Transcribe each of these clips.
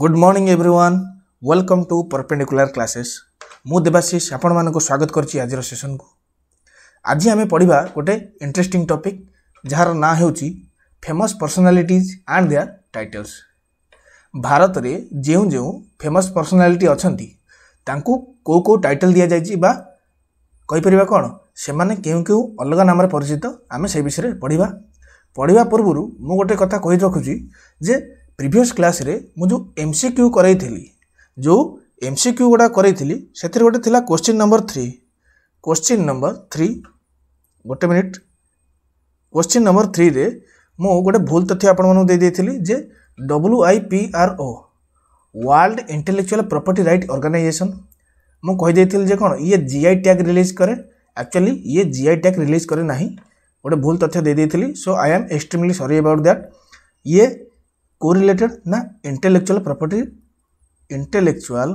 Good morning everyone welcome to perpendicular classes ମୁଁ ଦେବାଶିଷ ଆପଣମାନଙ୍କୁ ସ୍ୱାଗତ କରୁଛି ଆଜିର ସେସନକୁ ଆଜି ଆମେ ପଢ଼ିବା ଗୋଟେ ଇଣ୍ଟରେଷ୍ଟିଂ ଟପିକ୍ ଯାହାର ନାଁ ହେଉଛି famous personalities and their titles ଭାରତରେ ଯେଉଁ ଯେଉଁ ଫେମସ୍ ପର୍ସନାଲିଟି ଅଛନ୍ତି ତାଙ୍କୁ କେଉଁ କେଉଁ ଟାଇଟଲ୍ ଦିଆଯାଇଛି ବା କହିପାରିବା କ'ଣ ସେମାନେ କେଉଁ କେଉଁ ଅଲଗା ନାମରେ ପରିଚିତ ଆମେ ସେ ବିଷୟରେ ପଢ଼ିବା ପଢ଼ିବା ପୂର୍ବରୁ ମୁଁ ଗୋଟେ କଥା କହି ରଖୁଛି ଯେ प्रिभस क्लास मुझे एम सी क्यू कराई जो एम सी क्यू गुड़ा कराई से गोटे थी question number three question number three गोटे मिनिट क्वेश्चन नंबर थ्री मुझे गोटे भूल तथ्य आपण मानी जे W I P R O world intellectual property right organisation मुझे कौन ये जि आई टैग रिलीज कै एक्चुअली ये जि आई टैग रिलीज कैना गोटे भूल तथ्य दे so I am extremely sorry about that ये को रिलेटेड ना intellectual property intellectual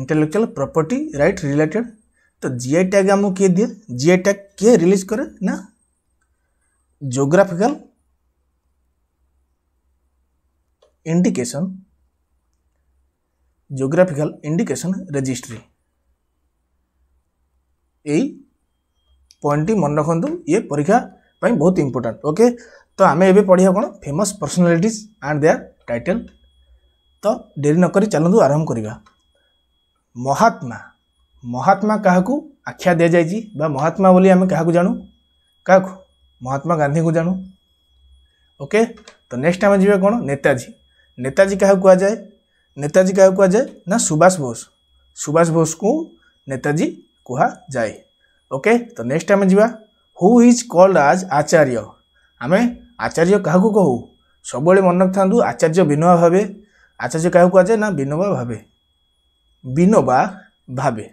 intellectual property right related तो जीआई टैग आम किए दिए जीआई टैग किए रिलीज करे ना geographical indication geographical indication registry ए पॉइंट मन रखु ये परीक्षा बहुत इंपोर्टाट ओके तो आम एवं पढ़िया कौन famous personality and their title तो डेरी नक चलत आरंभ करवा महात्मा महात्मा क्या आख्या दि जाए महात्मा बोली आम क्या जानू क्या महात्मा गांधी को जानू ओके तो नेक्स्ट आम जी कौन नेताजी नेताजी क्या कह जाए नेताजी क्या कह जाए ना सुभाष बोस सुभाष बोस को नेताजी कह जाए ओके तो नेक्स्ट आम जी হু ইজ কল্ড আজ আচার্য ଆମେ ଆଚାର୍ଯ୍ୟ କାହାକୁ କହୁ ସବୁବେଳେ ମନେ ରଖିଥାନ୍ତୁ ଆଚାର୍ଯ୍ୟ ବିନୋବା ଭାବେ ଆଚାର୍ଯ୍ୟ କାହାକୁ କୁହାଯାଏ ନା Vinoba Bhave Vinoba Bhave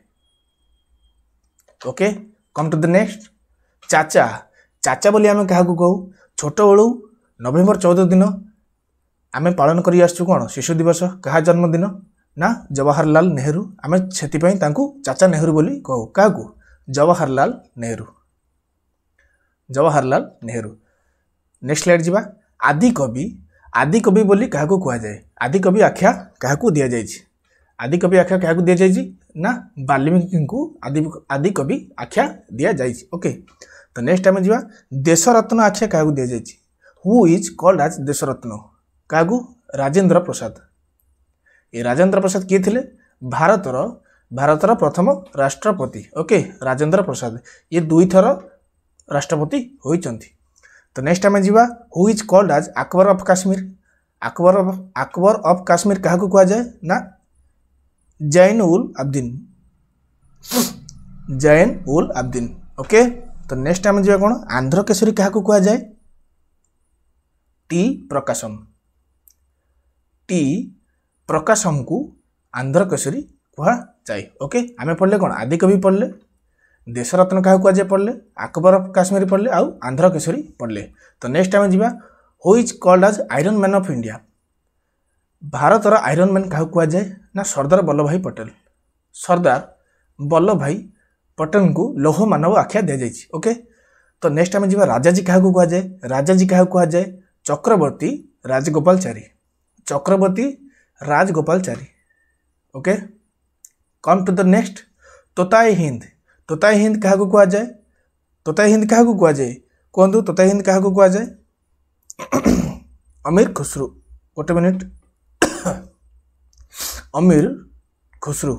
okay come to the next Chacha Chacha ବୋଲି ଆମେ କାହାକୁ କହୁ ଛୋଟବେଳୁ ନଭେମ୍ବର ଚଉଦ ଦିନ ଆମେ ପାଳନ କରି ଆସୁଛୁ କ'ଣ ଶିଶୁ ଦିବସ କାହା ଜନ୍ମଦିନ ନା ଜବାହରଲାଲ ନେହେରୁ ଆମେ ସେଥିପାଇଁ ତାଙ୍କୁ ଚାଚା ନେହେରୁ ବୋଲି କହୁ କାହାକୁ ଜବାହରଲାଲ ନେହେରୁ जवाहरलाल नेहरू नेक्स्ट स्लाइड जी आदिकवि आदिकवि बोली क्या कहुए आदिकवि आख्या क्या दि जाए आदिकवि आख्या क्या दि जाए ना बाल्मीकि आदि आदिकवि आख्या दि जाए ओके तो नेक्स्ट आम जा देशरत्न आख्या क्या दि जाए हूज कल्ड आज देशरत्न क्या राजेन्द्र प्रसाद ये राजेन्द्र प्रसाद किए थे भारतर भारतर प्रथम राष्ट्रपति ओके राजेन्द्र प्रसाद ये दुई थर ରାଷ୍ଟ୍ରପତି ହୋଇଛନ୍ତି ତ ନେକ୍ସଟ ଆମେ ଯିବା who is called as Akbar of Kashmir Akbar of Akbar of Kashmir কাহাকে কুহযায় না জৈন উল আবদিন জৈন উল আবদিন ওকে তো নেক্সট আমি যা কোণ আন্ধ্রকেশরী কাহাকে কুহযায় টি প্রকাশম টি প্রকাশমকু আন্ধ্রকেশরী কুহযায় ওকে আমি পড়লে কোণ আদিকবি পড়লে ଦେଶରତ୍ନ କାହାକୁ ଆଜି ପଢ଼ିଲେ ଆକବର କାଶ୍ମୀର ପଢ଼ିଲେ ଆଉ ଆନ୍ଧ୍ର କେଶରୀ ପଢ଼ିଲେ ତ ନେକ୍ସଟ ଆମେ ଯିବା who is called as iron man of India ଭାରତର ଆଇରନ୍ ମ୍ୟାନ୍ କାହାକୁ କୁହାଯାଏ ନା ସର୍ଦ୍ଦାର ବଲ୍ଲଭଭାଇ ପଟେଲ ସର୍ଦ୍ଦାର ବଲ୍ଲଭଭାଇ ପଟେଲଙ୍କୁ ଲୌହ ମାନବ ଆଖ୍ୟା ଦିଆଯାଇଛି ଓକେ ତ ନେକ୍ସଟ ଆମେ ଯିବା ରାଜାଜୀ କାହାକୁ କୁହାଯାଏ ରାଜାଜୀ କାହାକୁ କୁହାଯାଏ Chakravarti Rajagopalachari Chakravarti Rajagopalachari okay come to the next Tota e Hind Tota e Hind क्या कहुए तोताई हिंद क्या कहुए कहतु तोताई हिंद क्या कहुए अमीर खुसरु गोटे minute Amir Khusro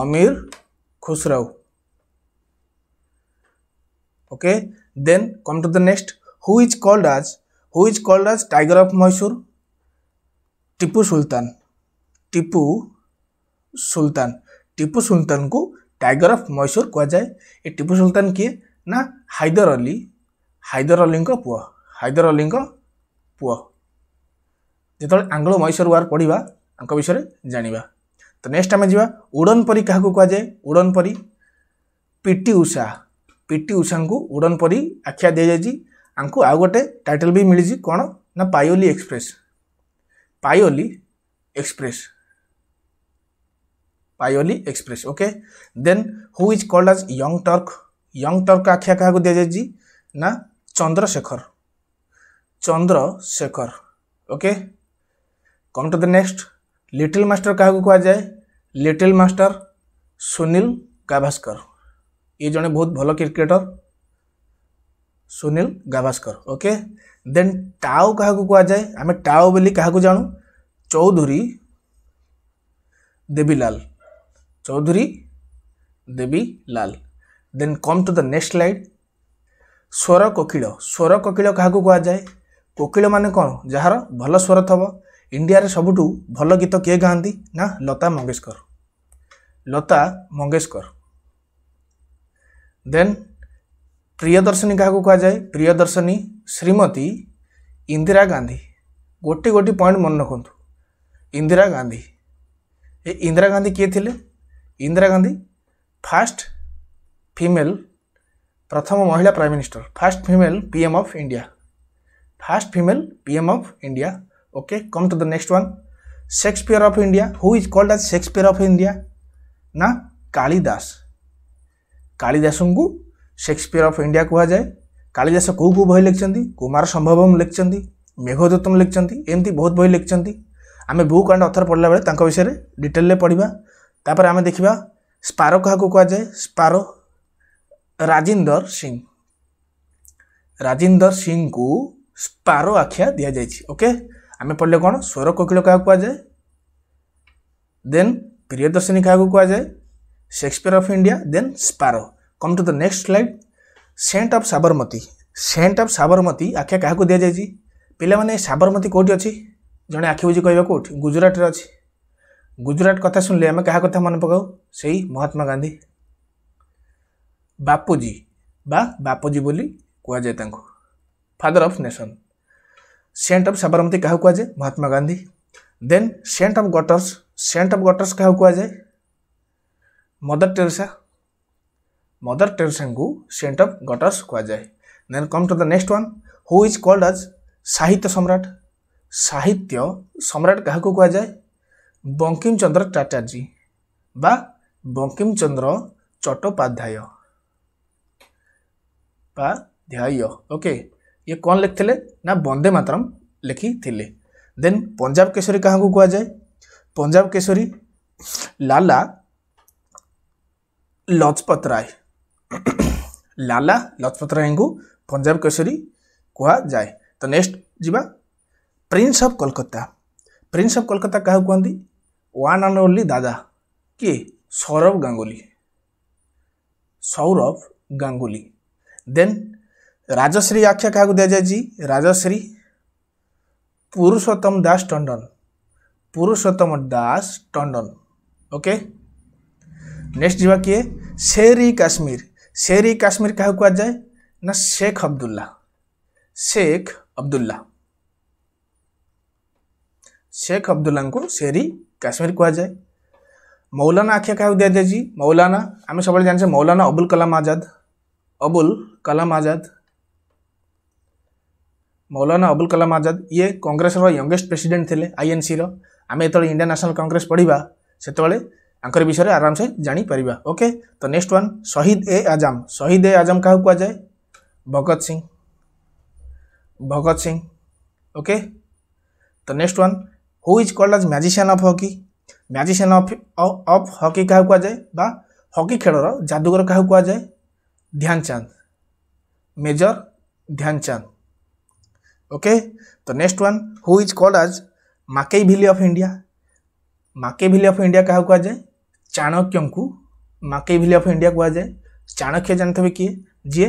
Amir Khusrau okay then come to the next who is called as who is called as tiger of Mysore Tipu Sultan Tipu Sultan Tipu Sultan को টাইগর ଅଫ୍ ମୈଶୂର କୁହାଯାଏ ଏ ଟିପୁ ସୁଲତାନ କିଏ ନା ହାଇଦର ଅଲି ହାଇଦର ଅଲିଙ୍କ ପୁଅ ହାଇଦର ଅଲିଙ୍କ ପୁଅ ଯେତେବେଳେ ଆଙ୍ଗ୍ଳ ମୈଶୂର ୱାର୍ ପଢ଼ିବା ତାଙ୍କ ବିଷୟରେ ଜାଣିବା ତ ନେକ୍ସଟ ଆମେ ଯିବା ଉଡ଼ନ ପରି କାହାକୁ କୁହାଯାଏ ଉଡ଼ନ ପରି ପିଟି ଉଷା ପିଟି ଉଷାଙ୍କୁ ଉଡ଼ନ ପରି ଆଖ୍ୟା ଦିଆଯାଇଛି ଆଙ୍କୁ ଆଉ ଗୋଟେ ଟାଇଟଲ ବି ମିଳିଛି କ'ଣ ନା Payyoli express Payyoli express Payyoli express okay then who is called as young Turk young Turk आख्या क्या दीजाई ना Chandrashekhar Chandrashekhar okay come to the next little master क्या कहुए लिटिल मास्टर सुनील गाभास्कर ये जड़े बहुत भल cricketer Sunil Gavaskar okay then टाओ क्या कहुए आम टाओ बोली क्या जानू Chaudhary Devilal Choudhury Devi Lal. Then come to the next slide. ସ୍ୱର କୋକିଳ ସ୍ୱର କୋକିଳ କାହାକୁ କୁହାଯାଏ କୋକିଳମାନେ କ'ଣ ଯାହାର ଭଲ ସ୍ୱର ଥିବ ଇଣ୍ଡିଆରେ ସବୁଠୁ ଭଲ ଗୀତ କିଏ ଗାଆନ୍ତି ନା ଲତା ମଙ୍ଗେସ୍କର ଲତା ମଙ୍ଗେସ୍କର ଦେନ୍ ପ୍ରିୟଦର୍ଶନୀ କାହାକୁ କୁହାଯାଏ ପ୍ରିୟଦର୍ଶନୀ ଶ୍ରୀମତୀ ଇନ୍ଦିରା ଗାନ୍ଧୀ ଗୋଟି ଗୋଟି ପଏଣ୍ଟ ମନେ ରଖନ୍ତୁ ଇନ୍ଦିରା ଗାନ୍ଧୀ ଏ ଇନ୍ଦିରା ଗାନ୍ଧୀ କିଏ ଥିଲେ इंदिरा गांधी फास्ट फिमेल प्रथम महिला prime minister first female PM of India first female PM of India okay come to the next one Shakespeare of India who is called as Shakespeare of India ना कालिदास कालिदास को Shakespeare of India कह जाए कालिदास कौ कौ बही लिखते कुमार संभवम लिखते मेघदत्तम लिखते एमती बहुत बही लिखते आम बुक एंड अथर पढ़ला बेले विषय डिटेल पढ़ा ତାପରେ ଆମେ ଦେଖିବା ସ୍ପାରୋ କାହାକୁ କୁହାଯାଏ ସ୍ପାରୋ ରାଜିନ୍ଦର ସିଂ ରାଜିନ୍ଦର ସିଂଙ୍କୁ ସ୍ପାରୋ ଆଖ୍ୟା ଦିଆଯାଇଛି ଓକେ ଆମେ ପଢ଼ିଲେ କ'ଣ ସ୍ୱର କୋକିଳ କାହାକୁ କୁହାଯାଏ ଦେନ୍ ପ୍ରିୟଦର୍ଶିନୀ କାହାକୁ କୁହାଯାଏ Shakespeare of India then sparrow come to the next slide saint of Sabarmati saint of Sabarmati ଆଖ୍ୟା କାହାକୁ ଦିଆଯାଇଛି ପିଲାମାନେ ସାବରମତୀ କେଉଁଠି ଅଛି ଜଣେ ଆଖି ବୁଝି କହିବା କେଉଁଠି ଗୁଜୁରାଟରେ ଅଛି গুজরাট কথা শুনলে আমি কাহা কথা মনে পকাও সেই মহাত্মা গান্ধী বাপুজি বা বাপুজি বলি কুযায় তাঁকু father of nation saint of Sabarmati কাহু কুযায় Mahatma Gandhi then saint of gutters saint of gutters কাহু কুযায় মদর টেরেসা মদর টেরেসাঙ্কু সেন্ট অফ গটর্স কুযায় then come to the next one who is called as সাহিত্য সম্রাট সাহিত্য সম্রাট কাহু কুযায় বঙ্কিম चटार्जी बा বা বঙ্কিমচন্দ্র চট্টোপাধ্যায় বা ধ্যায় ये कौन लिखते ना बंदे मातरम लिखी थे देन पंजाब केशरी क्या जाए पंजाब केशरी लाला लजपत राय लाला लजपत राय को पंजाब केशरी कहुए तो नेक्स्ट जीवा prince of Kolkata prince of Kolkata क्या कहती वन एंड ओनली दादा किए सौरभ गांगुली सौरभ गांगुली देन राजश्री आख्या क्या दि जाए राजश्री पुरुषोत्तम दास टंडन पुरुषोत्तम दास टंडन ओके नेक्स्ट जीवा किए शेर काश्मीर शेर काश्मीर क्या कह जाए ना शेख अब्दुल्ला शेख अब्दुल्ला शेख अब्दुल्ला को शेरी काश्मीर କୁହାଯାଏ ମୌଲାନା ଆଖ୍ୟା କାହାକୁ ଦିଆଯାଇଛି मौलाना आम सब ଜାଣିଛେ मौलाना अबुल କଲାମ आजाद अबुल कलाम आज़ाद मौलाना अबुल कलाम आज़ाद ये कंग्रेस यंगेस्ट प्रेसिडेंट थे आईएनसी आम जो इंडियन न्यासनाल कांग्रेस पढ़ा से आंकर विषय आराम से जापर ओके तो नेक्स्ट वन शहीद ए आजम शहीद ए आजम क्या कह भगत सिंह भगत सिंह ओके तो next one who is called as magician of hockey magician of of hockey क्या बा हकी खेल जादूगर क्या कहुए ध्यानचांद मेजर ध्यानचांद ओके तो next one who is called as Machiavelli of India माकई Machiavelli of India क्या कहुए चाणक्य को माकई भिली अफ इंडिया कहुए चाणक्य जानते किए जी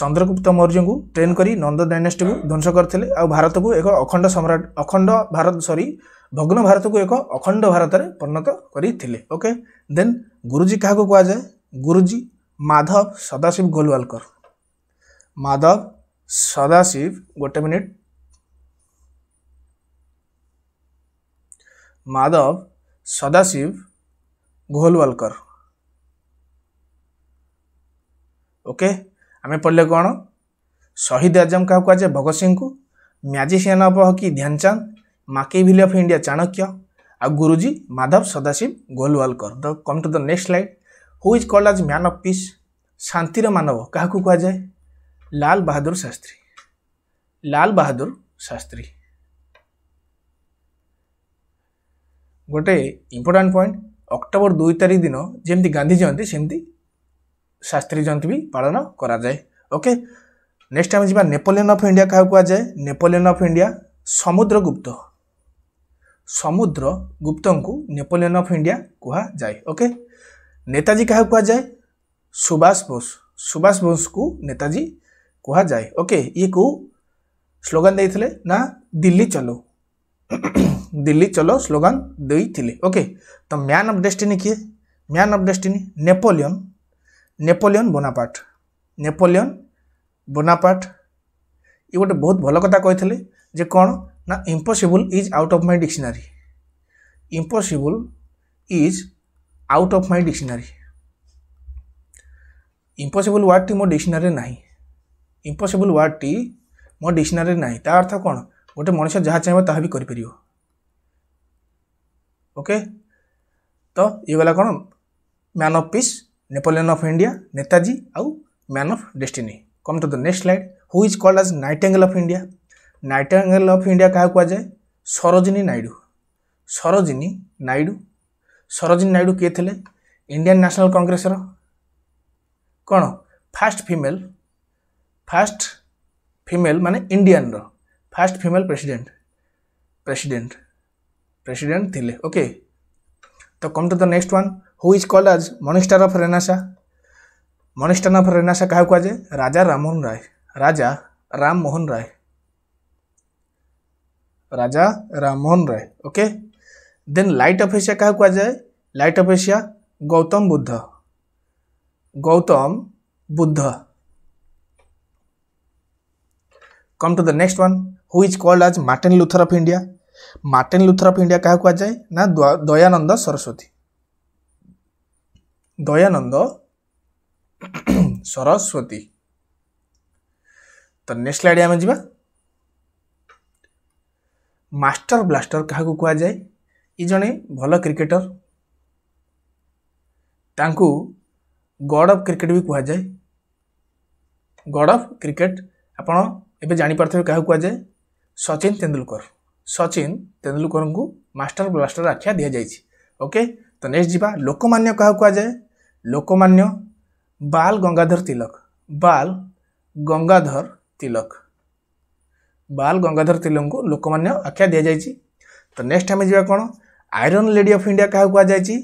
ଚନ୍ଦ୍ରଗୁପ୍ତ ମୌର୍ଯ୍ୟଙ୍କୁ ଟ୍ରେନ୍ କରି ନନ୍ଦ ଡାଇନାଷ୍ଟିକୁ ଧ୍ୱଂସ କରିଥିଲେ ଆଉ ଭାରତକୁ ଏକ ଅଖଣ୍ଡ ସମ୍ରାଟ ଅଖଣ୍ଡ ଭାରତ ସରି ଭଗ୍ନ ଭାରତକୁ ଏକ ଅଖଣ୍ଡ ଭାରତରେ ପରିଣତ କରିଥିଲେ ଓକେ ଦେନ୍ ଗୁରୁଜୀ କାହାକୁ କୁହାଯାଏ ଗୁରୁଜୀ ମାଧବ ସଦାଶିବ ଗୋଲୱାଲକର ମାଧବ ସଦାଶିବ ଗୋଟେ ମିନିଟ୍ माधव सदाशिव घोलवलकर ओके ଆମେ ପଢ଼ିଲେ କ'ଣ ଶହୀଦ ଆଜମ କାହାକୁ କୁହାଯାଏ ଭଗତ ସିଂଙ୍କୁ magician of hockey Dhyanchand Machiavelli of India Chanakya ଆଉ ଗୁରୁଜୀ ମାଧବ ସଦାଶିବ ଗୋଲୱାଲକର ଦ come to the next slide who is called as man of peace ଶାନ୍ତିର ମାନବ କାହାକୁ କୁହାଯାଏ ଲାଲ ବାହାଦୁର ଶାସ୍ତ୍ରୀ ଲାଲ ବାହାଦୁର ଶାସ୍ତ୍ରୀ ଗୋଟେ ଇମ୍ପୋର୍ଟାଣ୍ଟ ପଏଣ୍ଟ ଅକ୍ଟୋବର ଦୁଇ ତାରିଖ ଦିନ ଯେମିତି ଗାନ୍ଧୀ ଜୟନ୍ତୀ ସେମିତି ଶାସ୍ତ୍ରୀ ଜୟନ୍ତୀ ବି ପାଳନ କରାଯାଏ ଓକେ ନେକ୍ସଟ ଆମେ ଯିବା ନେପୋଲିୟନ ଅଫ୍ ଇଣ୍ଡିଆ କାହାକୁ କୁହାଯାଏ ନେପୋଲିୟନ ଅଫ୍ ଇଣ୍ଡିଆ ସମୁଦ୍ରଗୁପ୍ତ ସମୁଦ୍ରଗୁପ୍ତଙ୍କୁ ନେପୋଲିୟନ ଅଫ୍ ଇଣ୍ଡିଆ କୁହାଯାଏ ଓକେ ନେତାଜୀ କାହାକୁ କୁହାଯାଏ ସୁଭାଷ ବୋଷ ସୁଭାଷ ବୋଷଙ୍କୁ ନେତାଜୀ କୁହାଯାଏ ଓକେ ଇଏ କେଉଁ ସ୍ଲୋଗାନ ଦେଇଥିଲେ ନା ଦିଲ୍ଲୀ ଚଲୋ দিল্লি চলো স্লোগান দিয়ে ওকে তো ম্যান অফ ডেস্টিনি কি man of destiny Napoleon Napoleon Bonaparte Napoleon Bonaparte ଇଏ ଗୋଟେ ବହୁତ ଭଲ କଥା କହିଥିଲେ ଯେ କ'ଣ ନା impossible is out of my dictionary impossible is out of my dictionary impossible ୱାର୍ଡ଼ଟି ମୋ ଡିକ୍ସନାରୀରେ ନାହିଁ ଇମ୍ପସିବୁଲ୍ ୱାର୍ଡ଼ଟି ମୋ ଡିକ୍ସନାରୀରେ ନାହିଁ ତା ଅର୍ଥ କ'ଣ ଗୋଟେ ମଣିଷ ଯାହା ଚାହିଁବ ତାହା ବି କରିପାରିବ ଓକେ ତ ଇଏ ଗଲା କ'ଣ man of peace Napoleon of India, Netaji, and Man of Destiny. Come to the next slide. Who is called as Nightingale of India? Nightingale of India কাহা কুয়াযায় সরোজিনী নাইডু সরোজিনী নাইডু সরোজিনী নাইডু কে থিলে ইন্ডিয়ান ন্যাশনাল কংগ্রেসর কোণ ফার্স্ট ফিমেল ফার্স্ট ফিমেল মানে ইন্ডিয়ানর first female president president president থিলে okay তো come to the next one who is called as Minister of renaissance Minister of renaissance क्या हुआ Raja Rammohan Roy Raja Rammohan Roy Raja Rammohan Roy okay then light of Asia क्या कहा light of Asia Gautam Buddha Gautam Buddha come to the next one who is called as Martin Luther of India Martin Luther of India क्या कहा ना दयानंद सरस्वती दयानंद सरस्वती तो next slide आम जावा master blaster क्या क्या जाए ये जड़े भल क्रिकेटर ताकू गॉड ऑफ क्रिकेट भी कह जाए गॉड ऑफ क्रिकेट आपण एवं जापारे क्या कह जाए सचिन तेंदुलकर सचिन तेंदुलकर को मास्टर ब्लास्टर आख्या दि जाए ओके तो नेक्स्ट जी लोकमान्य क्या कह जाए लोकमान्य बाल गंगाधर तिलक बाल गंगाधर तिलक बाल गंगाधर तिलक को लोकमान्य आख्या दि जाए तो नेक्स्ट आम जा कौन आईरन लेडी अफ इंडिया क्या कहुई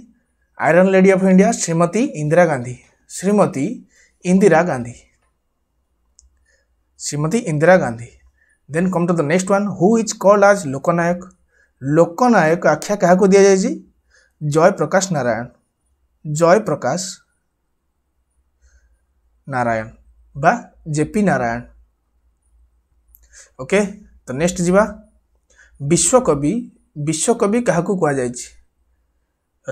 iron lady of India Shrimati Indira Gandhi Shrimati Indira Gandhi Shrimati Indira Gandhi then come to the next one who is called as Loknayak लोकनायक आख्या क्या दि जाए जयप्रकाश नारायण जयप्रकाश नारायण बा जेपी नारायण ओके तो नेक्स्ट जीवा विश्वकवि विश्वकवि क्या क्या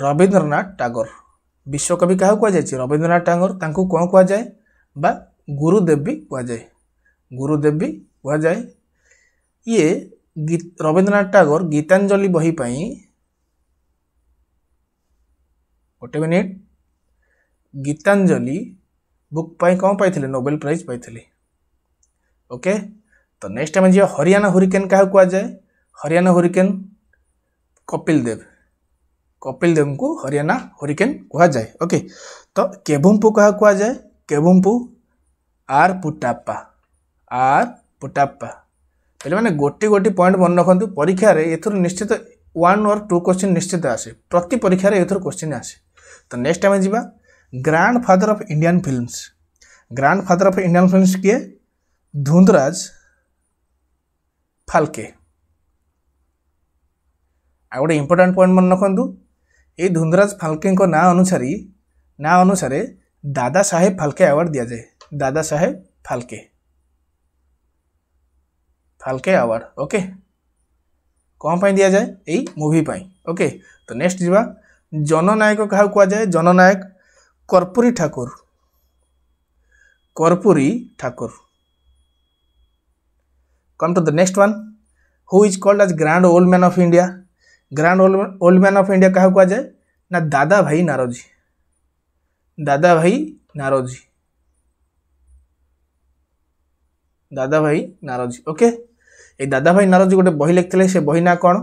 रवींद्रनाथ टागोर विश्वकवि क्या क्या रवींद्रनाथ टागोर ताक कौन कह जाए बा गुरुदेव भी कह जाए गुरुदेव भी कह जाए ये रवींद्रनाथ टागोर गीतांजलि बहीपाई ଗୋଟେ ମିନିଟ୍ ଗୀତାଞ୍ଜଳି ବୁକ୍ ପାଇଁ କ'ଣ ପାଇଥିଲେ ନୋବେଲ ପ୍ରାଇଜ୍ ପାଇଥିଲେ ଓକେ ତ ନେକ୍ସଟ ଆମେ ଯିବା ହରିୟାଣା ହୁରିକେନ୍ କାହାକୁ କୁହାଯାଏ ହରିୟାଣା ହୁରିକେନ୍ କପିଲ ଦେବ କପିଲ ଦେବଙ୍କୁ ହରିୟାଣା ହୁରିକେନ୍ କୁହାଯାଏ ଓକେ ତ କେଭୁମ୍ପୁ କାହାକୁ କୁହାଯାଏ କେଭୁମ୍ପୁ ଆର୍ ପୁଟାପ୍ପା ଆର୍ ପୁଟାପ୍ପା ପୁଟାପା ମାନେ ଗୋଟି ଗୋଟି ପଏଣ୍ଟ ମନେ ରଖନ୍ତୁ ପରୀକ୍ଷାରେ ଏଥିରୁ ନିଶ୍ଚିତ ୱାନ୍ ଅର୍ ଟୁ କୋଶ୍ଚିନ୍ ନିଶ୍ଚିତ ଆସେ ପ୍ରତି ପରୀକ୍ଷାରେ ଏଥିରୁ କୋଶ୍ଚିନ୍ ଆସେ तो नेक्स्ट आम जा grandfather of Indian films grandfather of Indian films किए धुंदराज फाल्के आ गोटे इंपोर्टाट पॉइंट मन रखु ये धुंदराज फाल्के ना अनुसार ना अनुसार दादा साहेब फाल्के अवार्ड दि जाए दादा साहेब फाल्के फाल्के अवार्ड ओके कौन दि जाए यही मूवी ओके तो नेक्स्ट जीवा জননায়ক কাহাকে কুযায়ে জননায়ক কর্পূরী ঠাকুর কর্পূরী ঠাকুর come to the next one who is called as grand old man of india grand old, old man of india kahaku kuhajae na dada bhai naroji dada bhai naroji দাদা ভাই নারজি ওকে এই দাদা ভাই নারজি গোটে বহি লিখিলে সে বহি না কোণ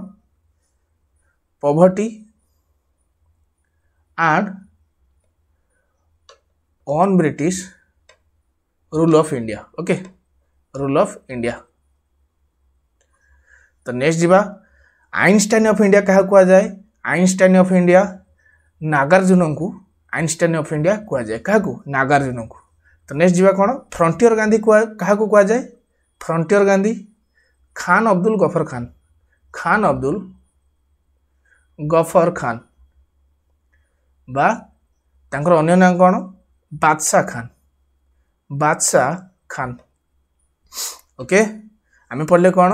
পভর্টি and on British rule of India. Okay, rule of India. The next diva Einstein of India kaha kwa jai? Einstein of India Nagarjunanku. Einstein of India kwa jai? Kaha ku? Nagarjunanku. The next diva kono Frontier Gandhi kaha ku kwa jai? Frontier Gandhi Khan Abdul Ghaffar Khan. Khan Abdul Ghaffar Khan. বা ତାଙ୍କର ଅନ୍ୟ ନାଁ କ'ଣ Badshah Khan Badshah Khan okay ଆମେ ପଢ଼ିଲେ କ'ଣ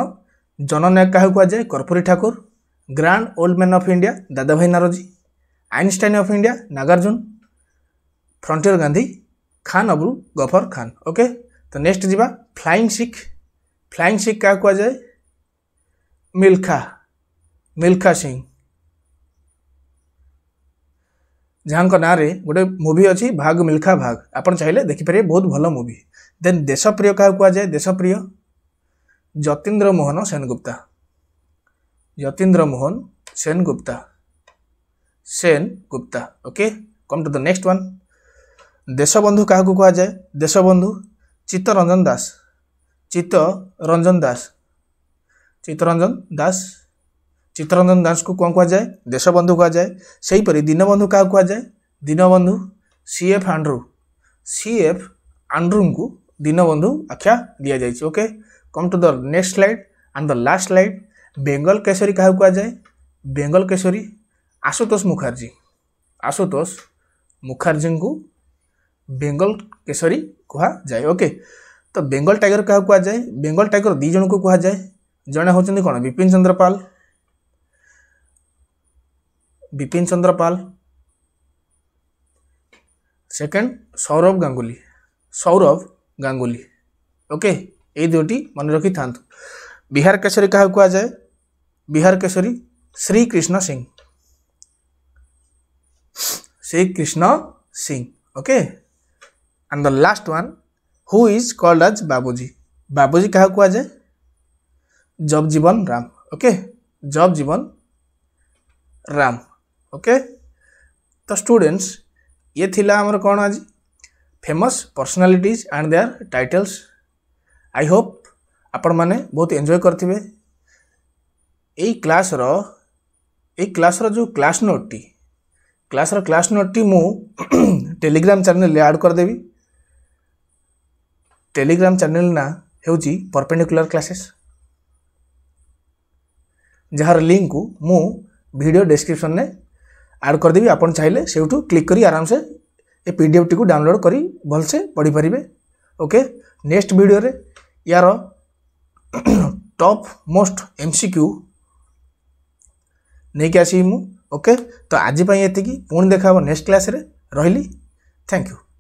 ଜନନାୟକ କାହାକୁ କୁହାଯାଏ Karpoori Thakur grand old man of India Dadabhai Naoroji Einstein of India Nagarjuna frontier Gandhi Khan ଅବରୁ ଗଫର ଖାନ୍ ଓକେ ତ ନେକ୍ସଟ ଯିବା ଫ୍ଲାଇଂ ଶିଖ୍ ଫ୍ଲାଇଂ ଶିଖ୍ କାହାକୁ କୁହାଯାଏ ମିଲ୍ଖା ମିଲ୍ଖା ସିଂ ଯାହାଙ୍କ ନାଁରେ ଗୋଟେ ମୁଭି ଅଛି ଭାଗ ମିଲ୍ଖା ଭାଗ ଆପଣ ଚାହିଁଲେ ଦେଖିପାରିବେ ବହୁତ ଭଲ ମୁଭି ଦେନ୍ ଦେଶପ୍ରିୟ କାହାକୁ କୁହାଯାଏ Deshapriya Jatindra Mohan Sengupta Jatindra Mohan Sengupta Sen Gupta okay come to the next one Deshbandhu କାହାକୁ କୁହାଯାଏ ଦେଶବନ୍ଧୁ ଚିତ୍ତରଞ୍ଜନ ଦାସ ଚିତ୍ତ ରଞ୍ଜନ ଦାସ ଚିତ୍ତରଞ୍ଜନ ଦାସ চিত্তরঞ্জন দাসকে କ'ଣ କୁହାଯାଏ ଦେଶବନ୍ଧୁ କୁହାଯାଏ ସେହିପରି ଦୀନବନ୍ଧୁ କାହାକୁ କୁହାଯାଏ Dinabandhu C F Andrew C F ଆଣ୍ଡ୍ରୁଙ୍କୁ ଦୀନବନ୍ଧୁ ଆଖ୍ୟା ଦିଆଯାଇଛି okay come to the next slide and the last slide Bengal Kesari କାହାକୁ କୁହାଯାଏ ବେଙ୍ଗଲ କେଶରୀ ଆଶୁତୋଷ ମୁଖାର୍ଜୀ ଆଶୁତୋଷ ମୁଖାର୍ଜୀଙ୍କୁ ବେଙ୍ଗଲ କେଶରୀ କୁହାଯାଏ ଓକେ ତ ବେଙ୍ଗଲ ଟାଇଗର କାହାକୁ କୁହାଯାଏ ବେଙ୍ଗଲ ଟାଇଗର ଦୁଇ ଜଣଙ୍କୁ କୁହାଯାଏ ଜଣେ ହେଉଛନ୍ତି କ'ଣ ବିପିନ ଚନ୍ଦ୍ରପାଲ बिपिन चंद्र पाल सेकेंड सौरभ गांगुली सौरभ गांगुली ओके এই দুটি মনে রাখি থাকু বিহার কেশরী কাহা কুযায় Bihar Kesari Shrikrishna Singh Shrikrishna Singh okay and the last one who is called as Babuji Babuji কাহা কুযায় জবজীবন রাম ওকে জবজীবন রাম ओके तो स्टूडेंट्स ये थिला आमर कौन आज famous personalities and their titles I hope आपण मैंने बहुत एंजय करेंगे यही क्लास क्लास जो क्लास नोटी क्लास क्लास टी मु टेलीग्राम चैनल ऐड कर करदेवि टेलीग्राम चैनल ना होची परपेडिकुला क्लासेस जार लिंक को मु वीडियो डिस्क्रिप्शन में ଆଡ଼୍ କରିଦେବି ଆପଣ ଚାହିଁଲେ ସେଇଠୁ କ୍ଲିକ୍ କରି ଆରାମସେ ଏ ପି ଡି ଏଫ୍ଟିକୁ ଡାଉନଲୋଡ଼୍ କରି ଭଲସେ ପଢ଼ିପାରିବେ ଓକେ ନେକ୍ସଟ ଭିଡ଼ିଓରେ ୟାର top most M C Q ନେଇକି ଆସିବି ମୁଁ ଓକେ ତ ଆଜି ପାଇଁ ଏତିକି ପୁଣି ଦେଖା ହେବ ନେକ୍ସଟ କ୍ଲାସ୍ରେ ରହିଲି ଥ୍ୟାଙ୍କ ୟୁ